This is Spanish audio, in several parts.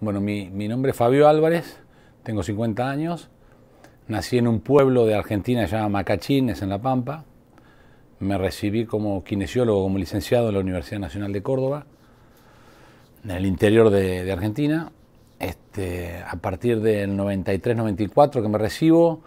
Bueno, mi, mi, nombre es Fabio Álvarez, tengo 50 años, nací en un pueblo de Argentina llamado Macachines, en La Pampa. Me recibí como kinesiólogo, como licenciado en la Universidad Nacional de Córdoba, en el interior de, Argentina. Este, a partir del 93-94 que me recibo,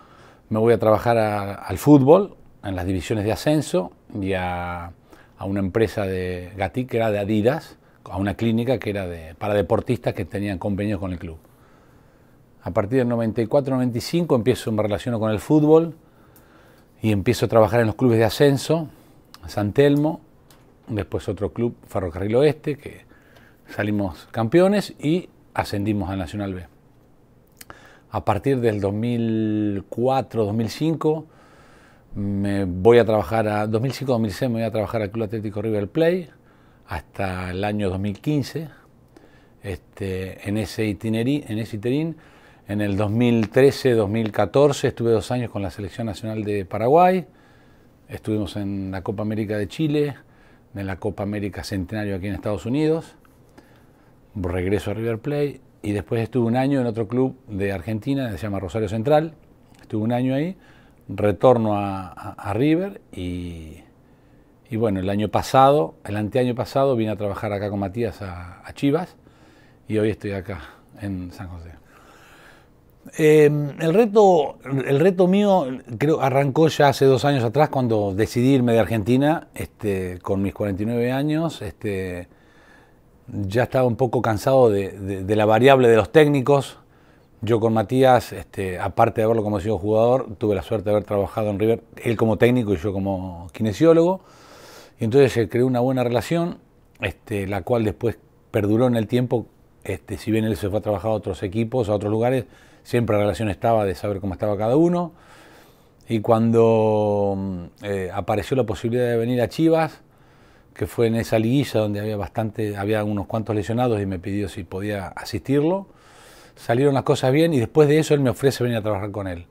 me voy a trabajar al fútbol, en las divisiones de ascenso y a, a una empresa de Gatí que era de Adidas a una clínica que era para deportistas que tenían convenios con el club. A partir del 94-95 empiezo, me relación con el fútbol y empiezo a trabajar en los clubes de ascenso, San Telmo, después otro club, Ferrocarril Oeste, que salimos campeones y ascendimos a Nacional B. A partir del 2004-2005 me voy a trabajar a 2005-2006 me voy a trabajar al Club Atlético River Play hasta el año 2015, este, en, ese itinerí, en ese En el 2013-2014 estuve dos años con la Selección Nacional de Paraguay, estuvimos en la Copa América de Chile, en la Copa América Centenario aquí en Estados Unidos, regreso a River Plate y después estuve un año en otro club de Argentina, se llama Rosario Central, estuve un año ahí, retorno a River y y bueno, el año pasado, el anteaño pasado, vine a trabajar acá con Matías a, Chivas y hoy estoy acá en San José. Em, el, reto, el reto mío creo arrancó ya hace dos años atrás cuando decidí irme de Argentina este, con mis 49 años. Este, ya estaba un poco cansado de, de, la variable de los técnicos. Yo con Matías, este, aparte de haberlo como jugador, tuve la suerte de haber trabajado en River, él como técnico y yo como kinesiólogo. Entonces se creó una buena relación, este, la cual después perduró en el tiempo. Este, si bien él se fue a trabajar a otros equipos, a otros lugares, siempre la relación estaba de saber cómo estaba cada uno. Y cuando mm, eh, apareció la posibilidad de venir a Chivas, que fue en esa liguilla donde había bastante, había unos cuantos lesionados y me pidió si podía asistirlo. Salieron las cosas bien y después de eso él me ofrece venir a trabajar con él.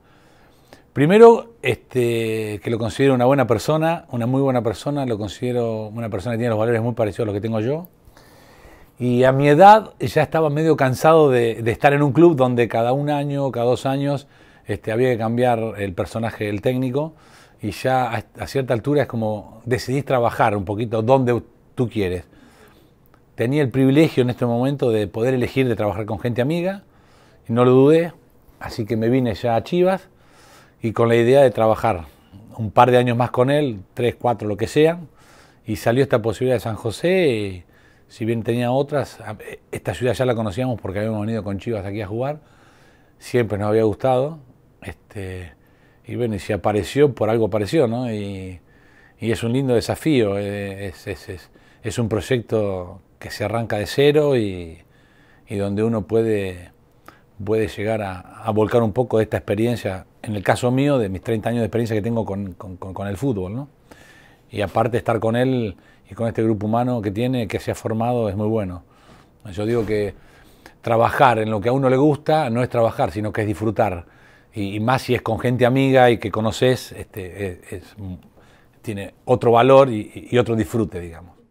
Primero, este, que lo considero una buena persona, una muy buena persona, lo considero una persona que tiene los valores muy parecidos a los que tengo yo. Y a mi edad ya estaba medio cansado de, estar en un club donde cada un año, cada dos años, este, había que cambiar el personaje del técnico. Y ya a, cierta altura es como decidís trabajar un poquito donde tú quieres. Tenía el privilegio en este momento de poder elegir de trabajar con gente amiga, y no lo dudé, así que me vine ya a Chivas y con la idea de trabajar un par de años más con él, tres, cuatro, lo que sean y salió esta posibilidad de San José, si bien tenía otras, esta ciudad ya la conocíamos porque habíamos venido con Chivas aquí a jugar, siempre nos había gustado, este, y bueno, y si apareció, por algo apareció, ¿no? Y, es un lindo desafío, eh, es, un proyecto que se arranca de cero y, donde uno puede, puede llegar a, a volcar un poco de esta experiencia en el caso mío, de mis 30 años de experiencia que tengo con, el fútbol, ¿no? Y aparte estar con él y con este grupo humano que tiene, que se ha formado, es muy bueno. Yo digo que trabajar en lo que a uno le gusta no es trabajar, sino que es disfrutar. Y, más si es con gente amiga y que conoces, este, es, tiene otro valor y otro disfrute, digamos.